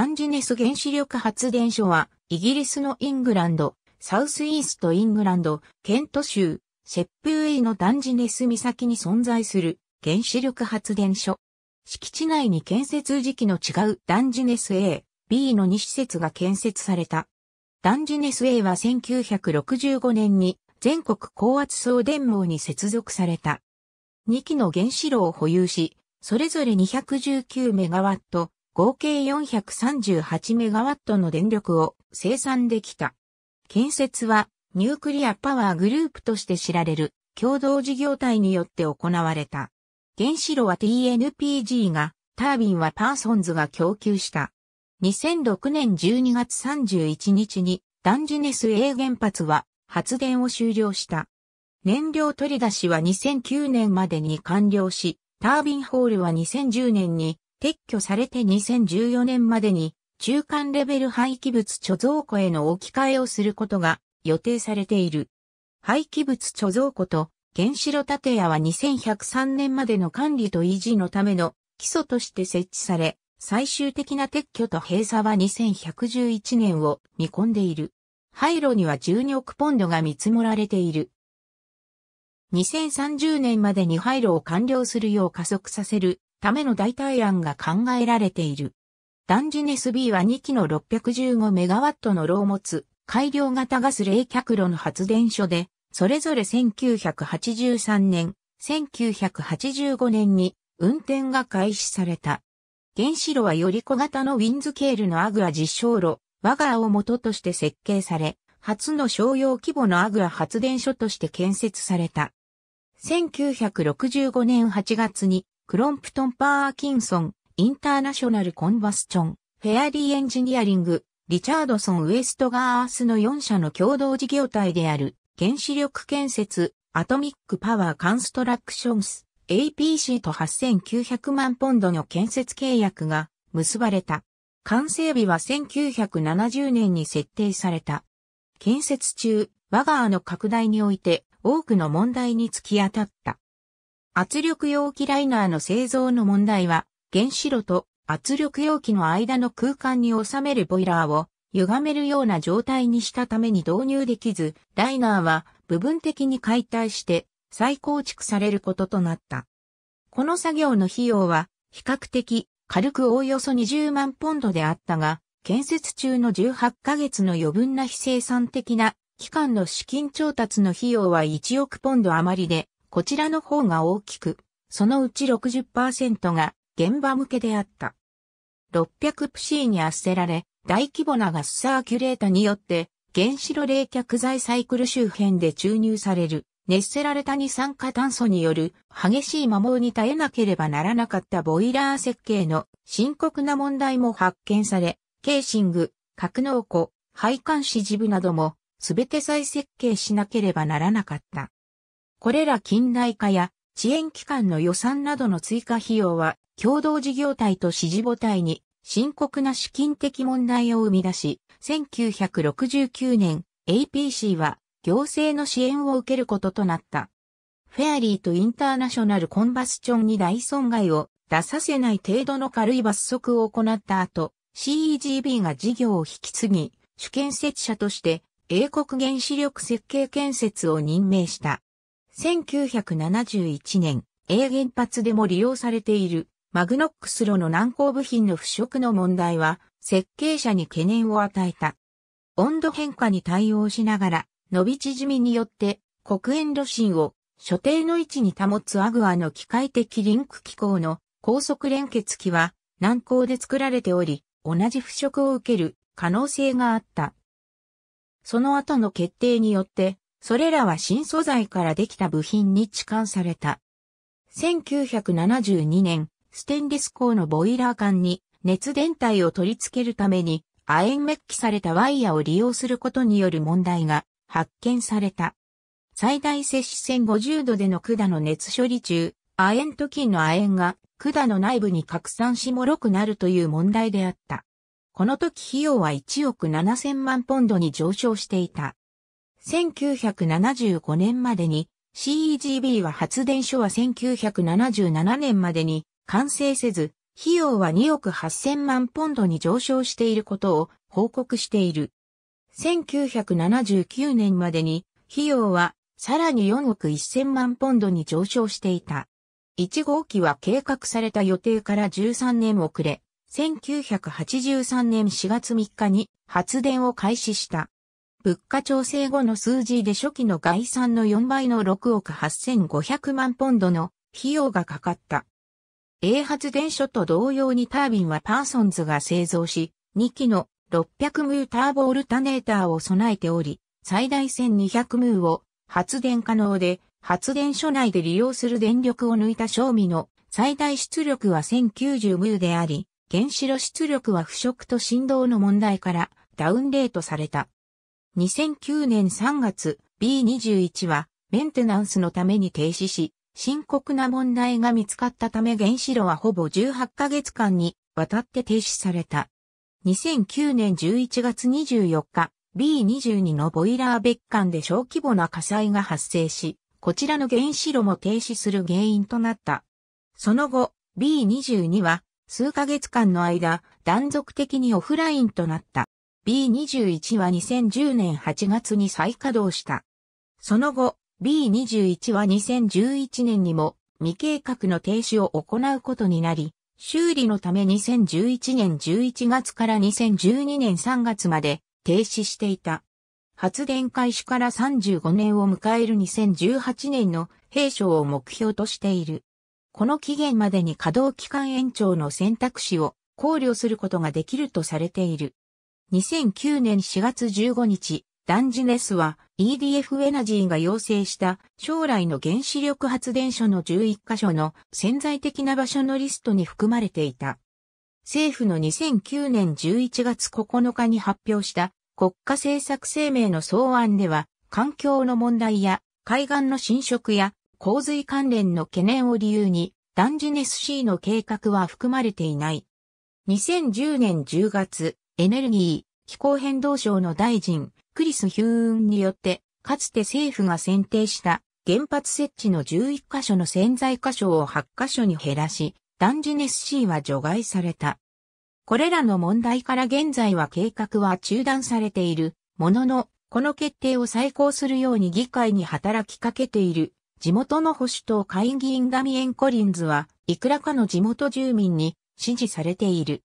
ダンジネス原子力発電所は、イギリスのイングランド、サウスイーストイングランド、ケント州、セップウェイのダンジネス岬に存在する原子力発電所。敷地内に建設時期の違うダンジネス A、B の2施設が建設された。ダンジネス A は1965年に全国高圧送電網に接続された。2機の原子炉を保有し、それぞれ219メガワット、合計4 3 8ットの電力を生産できた。建設はニュークリアパワーグループとして知られる共同事業体によって行われた。原子炉は TNPG が、タービンはパーソンズが供給した。2006年12月31日にダンジュネス A 原発は発電を終了した。燃料取り出しは2009年までに完了し、タービンホールは2010年に撤去されて2014年までに中間レベル廃棄物貯蔵庫への置き換えをすることが予定されている。廃棄物貯蔵庫と原子炉建屋は2103年までの管理と維持のための基礎として設置され、最終的な撤去と閉鎖は2111年を見込んでいる。廃炉には12億ポンドが見積もられている。2030年までに廃炉を完了するよう加速させるための代替案が考えられている。ダンジネス B は2機の6 1 5ットの炉を持つ改良型ガス冷却炉の発電所で、それぞれ1983年、1985年に運転が開始された。原子炉はより小型のウィンズケールのアグア実証炉、我がを元として設計され、初の商用規模のアグア発電所として建設された。1965年8月にクロンプトン・パーキンソン、インターナショナル・コンバスチョン、フェアリー・エンジニアリング、リチャードソン・ウエストガースの4社の共同事業体である、原子力建設、アトミック・パワー・カンストラクションス、APC と8900万ポンドの建設契約が結ばれた。完成日は1970年に設定された。建設中、我が家の拡大において多くの問題に突き当たった。圧力容器ライナーの製造の問題は、原子炉と圧力容器の間の空間に収めるボイラーを歪めるような状態にしたために導入できず、ライナーは部分的に解体して再構築されることとなった。この作業の費用は比較的軽くおおよそ20万ポンドであったが、建設中の18ヶ月の余分な非生産的な期間の資金調達の費用は1億ポンド余りで、こちらの方が大きく、そのうち60%が現場向けであった。600プシーに圧せられ、大規模なガスサーキュレータによって、原子炉冷却剤サイクル周辺で注入される、熱せられた二酸化炭素による激しい摩耗に耐えなければならなかったボイラー設計の深刻な問題も発見され、ケーシング、格納庫、配管支持部なども、すべて再設計しなければならなかった。これら近代化や遅延期間の予算などの追加費用は共同事業体と支持母体に深刻な資金的問題を生み出し、1969年 APC は行政の支援を受けることとなった。フェアリーとインターナショナルコンバスチョンに大損害を出させない程度の軽い罰則を行った後、CEGB が事業を引き継ぎ、主建設者として英国原子力設計建設を任命した。1971年、A 原発でも利用されているマグノックス炉の軟膏部品の腐食の問題は設計者に懸念を与えた。温度変化に対応しながら伸び縮みによって黒煙炉心を所定の位置に保つアグアの機械的リンク機構の高速連結機は軟膏で作られており、同じ腐食を受ける可能性があった。その後の決定によってそれらは新素材からできた部品に置換された。1972年、ステンレス鋼のボイラー管に熱伝体を取り付けるために亜鉛メッキされたワイヤを利用することによる問題が発見された。最大摂氏1050度での管の熱処理中、亜鉛と金の亜鉛が管の内部に拡散し脆くなるという問題であった。この時費用は1億7000万ポンドに上昇していた。1975年までに、CEGB は発電所は1977年までに完成せず、費用は2億8000万ポンドに上昇していることを報告している。1979年までに費用はさらに4億1000万ポンドに上昇していた。1号機は計画された予定から13年遅れ、1983年4月3日に発電を開始した。物価調整後の数字で初期の概算の4倍の6億8500万ポンドの費用がかかった。A 発電所と同様にタービンはパーソンズが製造し、2機の600ムーターボオルタネーターを備えており、最大1200ムーを発電可能で、発電所内で利用する電力を抜いた賞味の最大出力は1090ムーであり、原子炉出力は腐食と振動の問題からダウンレートされた。2009年3月 B21 はメンテナンスのために停止し、深刻な問題が見つかったため原子炉はほぼ18ヶ月間にわたって停止された。2009年11月24日、B22 のボイラー別館で小規模な火災が発生し、こちらの原子炉も停止する原因となった。その後、B22 は数ヶ月間の間、断続的にオフラインとなった。B21 は2010年8月に再稼働した。その後、B21 は2011年にも未計画の停止を行うことになり、修理のため2011年11月から2012年3月まで停止していた。発電開始から35年を迎える2018年の閉所を目標としている。この期限までに稼働期間延長の選択肢を考慮することができるとされている。2009年4月15日、ダンジネスは EDF エナジーが要請した将来の原子力発電所の11カ所の潜在的な場所のリストに含まれていた。政府の2009年11月9日に発表した国家政策声明の草案では環境の問題や海岸の侵食や洪水関連の懸念を理由にダンジネス C の計画は含まれていない。2010年10月、エネルギー、気候変動省の大臣、クリス・ヒューンによって、かつて政府が選定した原発設置の11カ所の潜在箇所を8カ所に減らし、ダンジネス C は除外された。これらの問題から現在は計画は中断されているものの、この決定を再考するように議会に働きかけている地元の保守党会議員ダミエン・コリンズは、いくらかの地元住民に支持されている。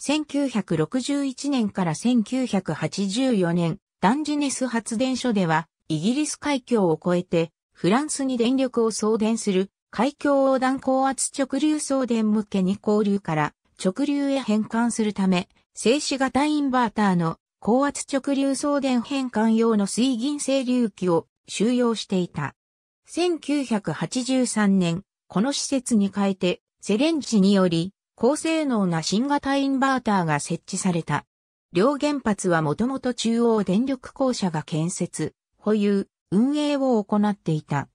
1961年から1984年、ダンジネス発電所では、イギリス海峡を越えて、フランスに電力を送電する、海峡横断高圧直流送電向けに交流から直流へ変換するため、静止型インバーターの高圧直流送電変換用の水銀整流器を収容していた。1983年、この施設に変えて、セレンチにより、高性能な新型インバーターが設置された。両原発はもともと中央電力公社が建設、保有、運営を行っていた。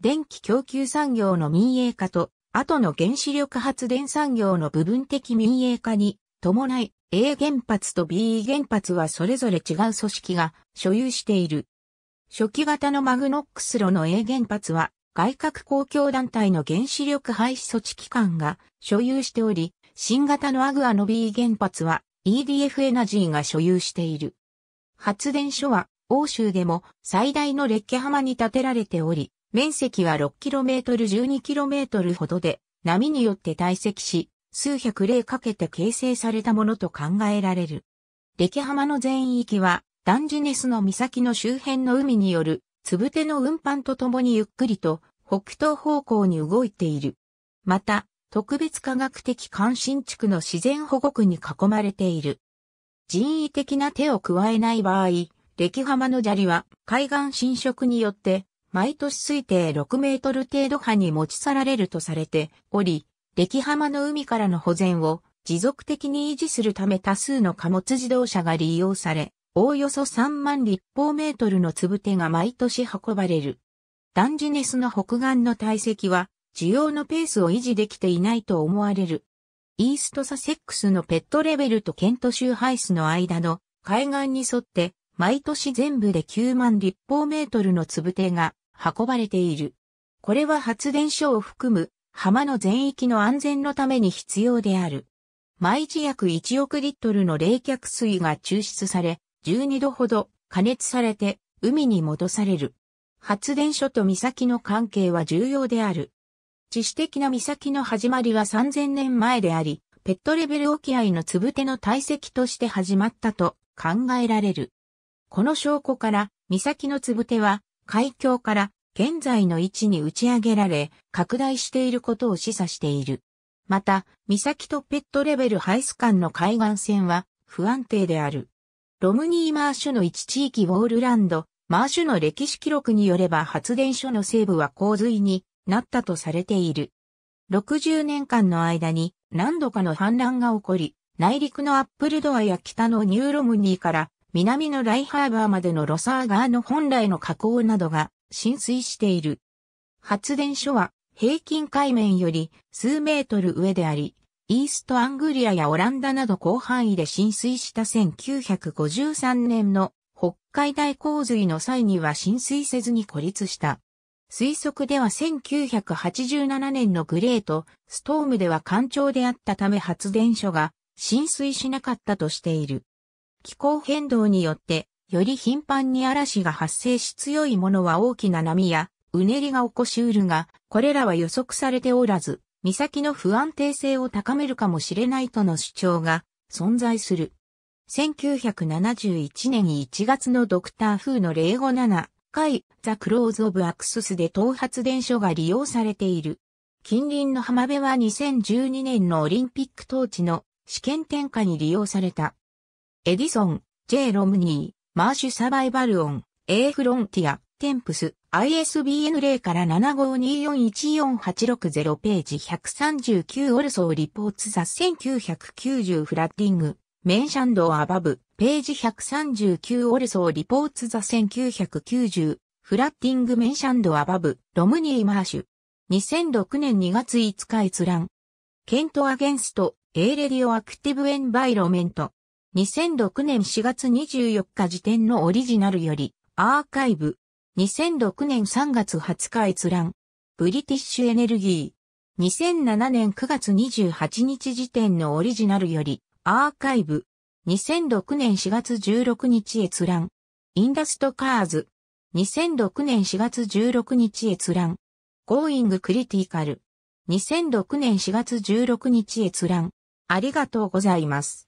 電気供給産業の民営化と、後の原子力発電産業の部分的民営化に伴い、A 原発と B 原発はそれぞれ違う組織が所有している。初期型のマグノックス炉の A 原発は外郭公共団体の原子力廃止措置機関が所有しており、新型のアグアノビー原発は EDF エナジーが所有している。発電所は欧州でも最大のレッケ浜に建てられており、面積は 6km12km ほどで波によって堆積し、数百例かけて形成されたものと考えられる。歴ケ浜の全域はダンジネスの岬の周辺の海によるつぶての運搬とともにゆっくりと北東方向に動いている。また、特別科学的関心地区の自然保護区に囲まれている。人為的な手を加えない場合、歴浜の砂利は海岸侵食によって毎年推定6メートル程度波に持ち去られるとされており、歴浜の海からの保全を持続的に維持するため多数の貨物自動車が利用され、おおよそ3万立方メートルの粒手が毎年運ばれる。ダンジネスの北岸の体積は、需要のペースを維持できていないと思われる。イーストサセックスのペットレベルとケント州ハイスの間の海岸に沿って、毎年全部で9万立方メートルの粒手が運ばれている。これは発電所を含む浜の全域の安全のために必要である。毎日約1億リットルの冷却水が抽出され、12度ほど加熱されて海に戻される。発電所と岬の関係は重要である。地史的な岬の始まりは3000年前であり、ペットレベル沖合のつぶての堆積として始まったと考えられる。この証拠から、岬のつぶては、海峡から現在の位置に打ち上げられ、拡大していることを示唆している。また、岬とペットレベルハイス間の海岸線は不安定である。ロムニーマーシュの一地域ウォールランド、マーシュの歴史記録によれば発電所の西部は洪水になったとされている。60年間の間に何度かの氾濫が起こり、内陸のアップルドアや北のニューロムニーから南のライハーバーまでのロサーガーの本来の河口などが浸水している。発電所は平均海面より数メートル上であり、イーストアングリアやオランダなど広範囲で浸水した1953年の北海大洪水の際には浸水せずに孤立した。推測では1987年のグレート、ストームでは干潮であったため発電所が浸水しなかったとしている。気候変動によって、より頻繁に嵐が発生し強いものは大きな波やうねりが起こしうるが、これらは予測されておらず、岬の不安定性を高めるかもしれないとの主張が存在する。1971年1月のドクター風の057回ザ・クローズ・オブ・アクススで頭発電所が利用されている。近隣の浜辺は2012年のオリンピック当地の試験点火に利用された。エディソン、J. ロムニー、マーシュ・サバイバルオン、A フロンティア、テンプス、ISBN 0から75241486ページ139オルソーリポーツザ1990フラッディング。メンシャンドアバブ、ページ139オルソーリポーツザ1990、フラッティングメンシャンドアバブ、ロムニー・マーシュ。2006年2月5日閲覧。ケント・アゲンスト、エーレディオ・アクティブ・エンバイロメント。2006年4月24日時点のオリジナルより、アーカイブ。2006年3月20日閲覧。ブリティッシュエネルギー。2007年9月28日時点のオリジナルより、アーカイブ。2006年4月16日閲覧。インダストカーズ。2006年4月16日閲覧。ゴーイングクリティカル。2006年4月16日閲覧。ありがとうございます。